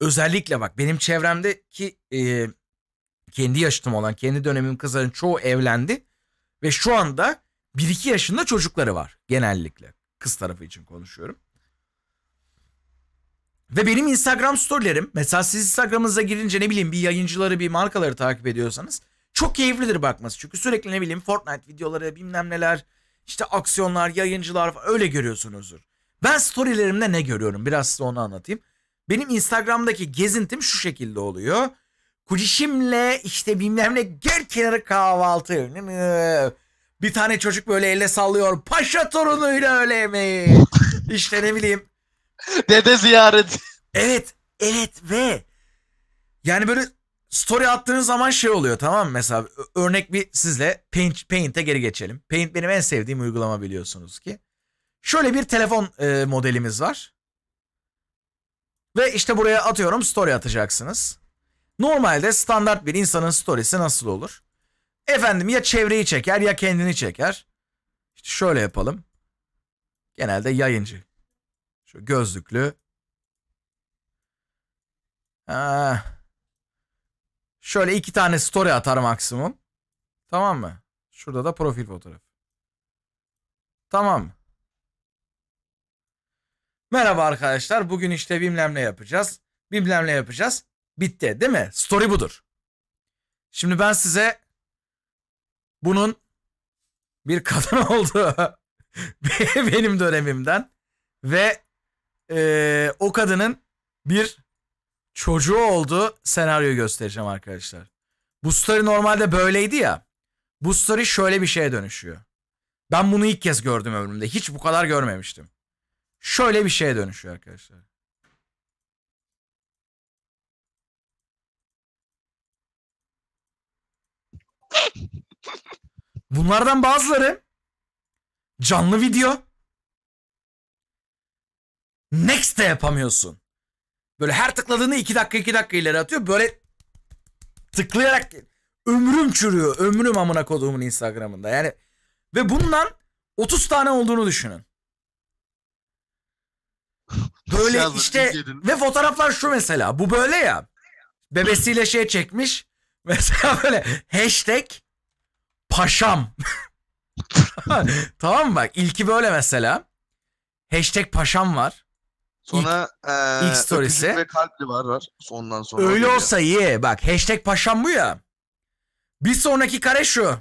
özellikle bak benim çevremdeki e, kendi yaşıtım olan kendi dönemim kızların çoğu evlendi ve şu anda 1-2 yaşında çocukları var genellikle kız tarafı için konuşuyorum. Ve benim Instagram storylerim mesela siz Instagram'ınıza girince ne bileyim bir yayıncıları bir markaları takip ediyorsanız çok keyiflidir bakması. Çünkü sürekli ne bileyim Fortnite videoları bilmem neler işte aksiyonlar yayıncılar falan öyle görüyorsunuzdur. Ben storylerimde ne görüyorum biraz size onu anlatayım. Benim Instagram'daki gezintim şu şekilde oluyor. Kudişimle işte bilmem ne gel kenarı kahvaltı. Bir tane çocuk böyle elle sallıyor. Paşa torunuyla öyle yemeği. İşte ne bileyim. Dede ziyaret. Evet. Evet ve yani böyle story attığınız zaman şey oluyor tamam mı? Mesela örnek bir sizle Paint, Paint'e geri geçelim. Paint benim en sevdiğim uygulama biliyorsunuz ki. Şöyle bir telefon e, modelimiz var. Ve işte buraya atıyorum story atacaksınız. Normalde standart bir insanın storiesi nasıl olur? Efendim ya çevreyi çeker ya kendini çeker. İşte şöyle yapalım. Genelde yayıncı. Şu gözlüklü. Ha. Şöyle iki tane story atar maksimum. Tamam mı? Şurada da profil fotoğrafı. Tamam. Merhaba arkadaşlar bugün işte bilmem ne yapacağız. Bilmem ne yapacağız. Bitti değil mi? Story budur. Şimdi ben size bunun bir kadın olduğu benim dönemimden ve e, o kadının bir çocuğu olduğu senaryoyu göstereceğim arkadaşlar. Bu story normalde böyleydi ya. Bu story şöyle bir şeye dönüşüyor. Ben bunu ilk kez gördüm ömrümde. Hiç bu kadar görmemiştim şöyle bir şeye dönüşüyor arkadaşlar. Bunlardan bazıları canlı video. Next de yapamıyorsun. Böyle her tıkladığını 2 dakika 2 dakika ileri atıyor. Böyle tıklayarak ömrüm çürüyor. Ömrüm amına koduğumun Instagram'ında. Yani ve bundan 30 tane olduğunu düşünün. Böyle Yazın, işte izledin. ve fotoğraflar şu mesela. Bu böyle ya. Bebesiyle şey çekmiş. Mesela böyle hashtag paşam. tamam mı bak ilki böyle mesela. Hashtag paşam var. Sonra ilk, ee, ilk storiesi. ve kalpli var var. Ondan sonra. Öyle geliyor. olsa iyi. Bak hashtag paşam bu ya. Bir sonraki kare şu.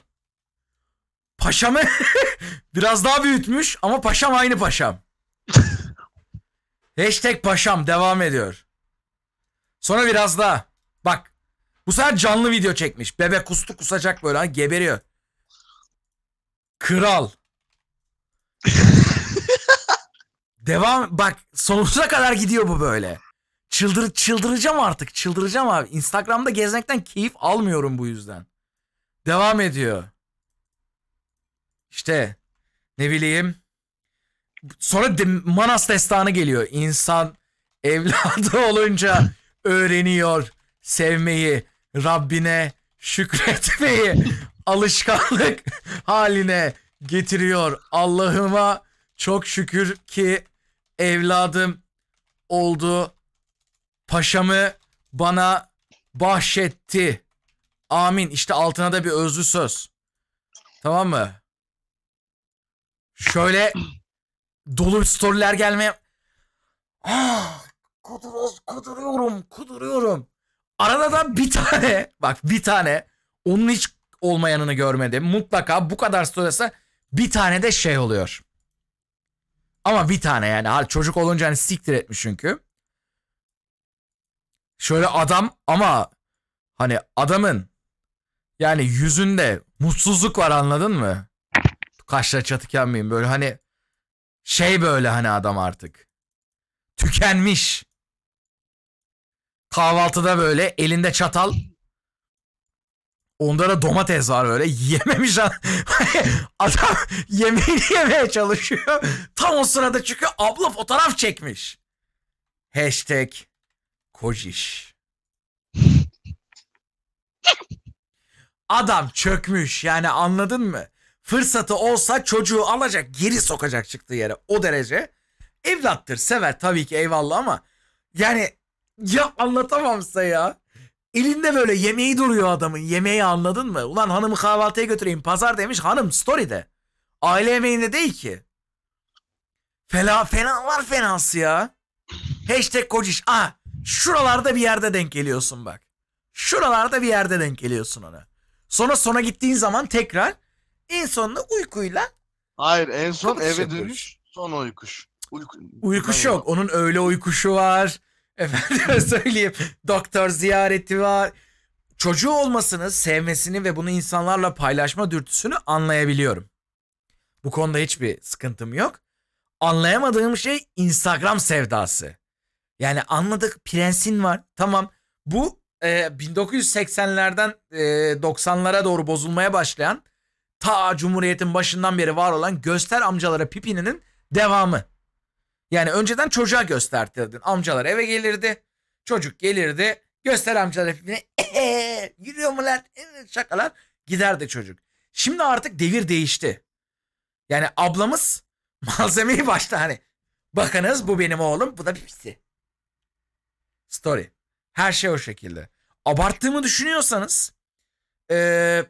Paşamı biraz daha büyütmüş ama paşam aynı paşam. Hashtag paşam devam ediyor. Sonra biraz daha. Bak. Bu sefer canlı video çekmiş. bebe kustu kusacak böyle. geberiyor. Kral. devam. Bak sonsuza kadar gidiyor bu böyle. Çıldır, çıldıracağım artık. Çıldıracağım abi. Instagram'da gezmekten keyif almıyorum bu yüzden. Devam ediyor. İşte ne bileyim sonra Manas destanı geliyor. İnsan evladı olunca öğreniyor sevmeyi, Rabbine şükretmeyi alışkanlık haline getiriyor. Allah'ıma çok şükür ki evladım oldu. Paşamı bana bahşetti. Amin. İşte altına da bir özlü söz. Tamam mı? Şöyle dolu storyler gelmeye... Ah, kuduruyoruz, kuduruyorum, kuduruyorum. Arada da bir tane, bak bir tane onun hiç olmayanını görmedim. Mutlaka bu kadar storyse bir tane de şey oluyor. Ama bir tane yani. Hal çocuk olunca hani siktir etmiş çünkü. Şöyle adam ama hani adamın yani yüzünde mutsuzluk var anladın mı? Kaşlar çatıken miyim böyle hani şey böyle hani adam artık. Tükenmiş. Kahvaltıda böyle elinde çatal. Onda da domates var böyle. Yememiş adam yemeğini yemeye çalışıyor. Tam o sırada çıkıyor. Abla fotoğraf çekmiş. Hashtag kojiş. Adam çökmüş yani anladın mı? Fırsatı olsa çocuğu alacak geri sokacak çıktığı yere o derece. Evlattır sever tabii ki eyvallah ama yani ya anlatamam size ya. Elinde böyle yemeği duruyor adamın yemeği anladın mı? Ulan hanımı kahvaltıya götüreyim pazar demiş hanım story'de. Aile yemeğinde değil ki. Fela fena var fenası ya. Hashtag kociş. Ah şuralarda bir yerde denk geliyorsun bak. Şuralarda bir yerde denk geliyorsun ona. Sonra sona gittiğin zaman tekrar en sonunda uykuyla. Hayır en son eve yapıyoruz. dönüş son uykuş. Uyku, uykuş yok. Onun öyle uykuşu var. Efendim söyleyeyim. Doktor ziyareti var. Çocuğu olmasını, sevmesini ve bunu insanlarla paylaşma dürtüsünü anlayabiliyorum. Bu konuda hiçbir sıkıntım yok. Anlayamadığım şey Instagram sevdası. Yani anladık prensin var. Tamam bu e, 1980'lerden e, 90'lara doğru bozulmaya başlayan ta Cumhuriyet'in başından beri var olan göster amcalara pipininin devamı. Yani önceden çocuğa göstertirdin. Amcalar eve gelirdi. Çocuk gelirdi. Göster amcalara pipini. Ee, yürüyor mu lan? şakalar. Giderdi çocuk. Şimdi artık devir değişti. Yani ablamız malzemeyi başta hani. Bakınız bu benim oğlum. Bu da pipisi. Story. Her şey o şekilde. Abarttığımı düşünüyorsanız ee,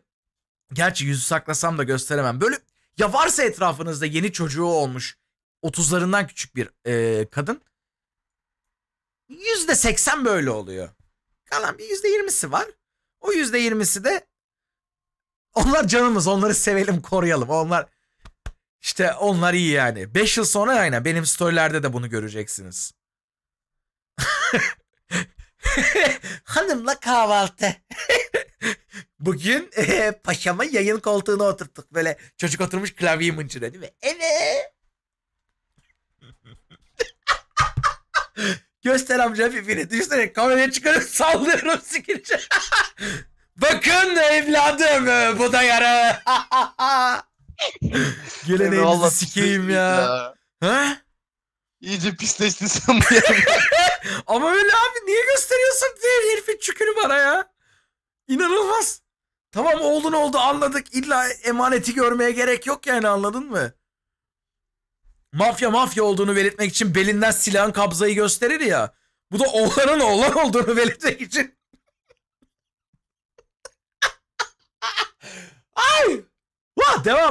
Gerçi yüzü saklasam da gösteremem. Böyle ya varsa etrafınızda yeni çocuğu olmuş 30'larından küçük bir e, kadın. Yüzde seksen böyle oluyor. Kalan bir yüzde yirmisi var. O yüzde yirmisi de onlar canımız onları sevelim koruyalım. Onlar işte onlar iyi yani. Beş yıl sonra aynen benim storylerde de bunu göreceksiniz. Hanımla kahvaltı. Bugün e, paşama yayın koltuğuna oturttuk. Böyle çocuk oturmuş klavye mıncına değil mi? Evet. Göster amca pipini. Düşünsene kameraya çıkarıp sallıyorum sikirince. Bakın evladım bu da yara. Gelen elinizi sikeyim ya. ya. Ha? İyice pisleştin sen bu Ama öyle abi niye gösteriyorsun diye herifi çükünü bana ya. İnanılmaz. Tamam oğlun oldu anladık. İlla emaneti görmeye gerek yok yani anladın mı? Mafya mafya olduğunu belirtmek için belinden silahın kabzayı gösterir ya. Bu da oğlanın oğlan olduğunu belirtmek için. Ay! Vah devam.